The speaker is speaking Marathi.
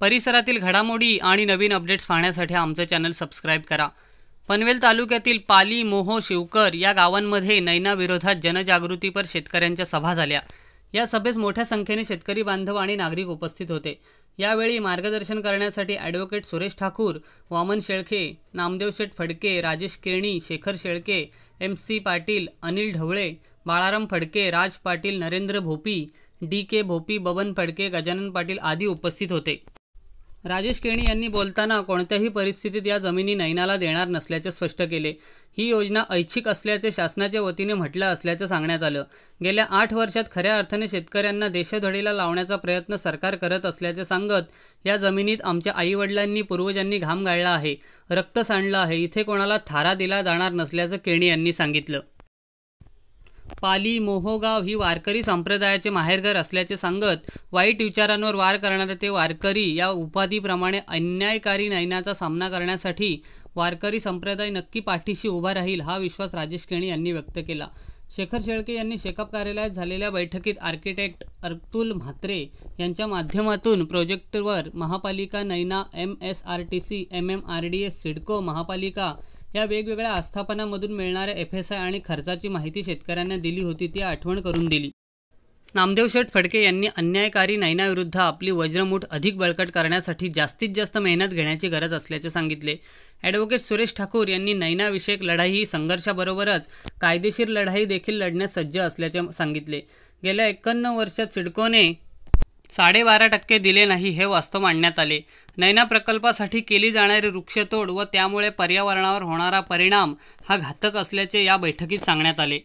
परिसरातील घडामोडी आणि नवीन अपडेट्स पाहण्यासाठी आमचं चॅनल सबस्क्राईब करा पनवेल तालुक्यातील पाली मोहो शिवकर या गावांमध्ये नैनाविरोधात जनजागृतीपर शेतकऱ्यांच्या सभा झाल्या या सभेस मोठ्या संख्येने शेतकरी बांधव आणि नागरिक उपस्थित होते यावेळी मार्गदर्शन करण्यासाठी advocate Suresh Thakur Waman Shelke Namdev Sheth Phadke Rajesh Keni Shekhar Shelke M C Patil Anil Dhawale Balaram Phadke Raj Patil Narendra Bhopi D K Bhopi Baban Phadke Gajanan Patil आदी उपस्थित होते राजेश केणी यांनी बोलताना कोणत्याही परिस्थितीत या जमिनी नैनाला देणार नसल्याचे स्पष्ट केले ही योजना ऐच्छिक असल्याचे शासनाच्या वतीने म्हटलं असल्याचं सांगण्यात आलं गेल्या आठ वर्षात खऱ्या अर्थाने शेतकऱ्यांना देशधडीला लावण्याचा प्रयत्न सरकार करत असल्याचे सांगत या जमिनीत आमच्या आईवडिलांनी पूर्वजांनी घाम गाळला आहे रक्त सांडलं आहे इथे कोणाला थारा दिला जाणार नसल्याचं केणी यांनी सांगितलं पाली मोहोगाव ही वारकरी संप्रदायाचे माहेरघर असल्याचे सांगत वाईट विचारांवर वार करणारे ते वारकरी या उपाधीप्रमाणे अन्यायकारी नैनाचा सामना करण्यासाठी वारकरी संप्रदाय नक्की पाठीशी उभा राहील हा विश्वास राजेश केणी यांनी व्यक्त केला शेखर शेळके यांनी शेकअप कार्यालयात झालेल्या बैठकीत आर्किटेक्ट अर्तुल म्हात्रे यांच्या माध्यमातून प्रोजेक्टवर महापालिका Naina M S R T C M M R D S CIDCO महापालिका या वेगवेगळ्या आस्थापनामधून मिळणाऱ्या एफ एस आय आणि खर्चाची माहिती शेतकऱ्यांना दिली होती ती आठवण करून दिली नामदेव शेठ फडके यांनी अन्यायकारी नैनाविरुद्ध आपली वज्रमूठ अधिक बळकट करण्यासाठी जास्तीत जास्त मेहनत घेण्याची गरज असल्याचे सांगितले ॲडव्होकेट सुरेश ठाकूर यांनी नैनाविषयक लढाई ही संघर्षाबरोबरच कायदेशीर लढाई देखील लढण्यास सज्ज असल्याचे सांगितले गेल्या एक्क्याण्णव वर्षात सिडकोने साडेबारा टक्के दिले नाही हे वास्तव मांडण्यात आले नैना प्रकल्पासाठी केली जाणारी वृक्षतोड व त्यामुळे पर्यावरणावर होणारा परिणाम हा घातक असल्याचे या बैठकीत सांगण्यात आले